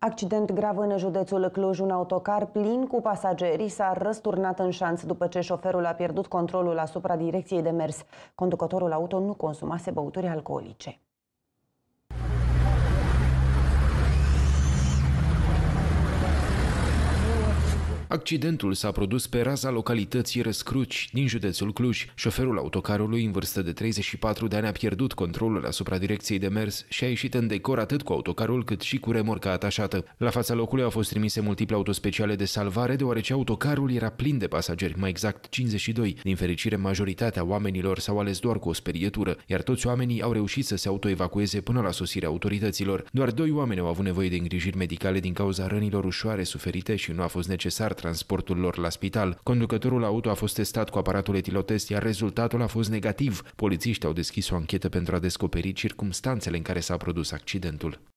Accident grav în județul Cluj, un autocar plin cu pasagerii s-a răsturnat în șanț după ce șoferul a pierdut controlul asupra direcției de mers. Conducătorul auto nu consumase băuturi alcoolice. Accidentul s-a produs pe raza localității Răscruci, din județul Cluj. Șoferul autocarului, în vârstă de 34 de ani, a pierdut controlul asupra direcției de mers și a ieșit în decor atât cu autocarul cât și cu remorca atașată. La fața locului au fost trimise multiple autospeciale de salvare, deoarece autocarul era plin de pasageri, mai exact 52. Din fericire, majoritatea oamenilor s-au ales doar cu o sperietură, iar toți oamenii au reușit să se autoevacueze până la sosirea autorităților. Doar doi oameni au avut nevoie de îngrijiri medicale din cauza rănilor ușoare suferite și nu a fost necesar transportul lor la spital. Conducătorul auto a fost testat cu aparatul etilotest, iar rezultatul a fost negativ. Polițiștii au deschis o anchetă pentru a descoperi circumstanțele în care s-a produs accidentul.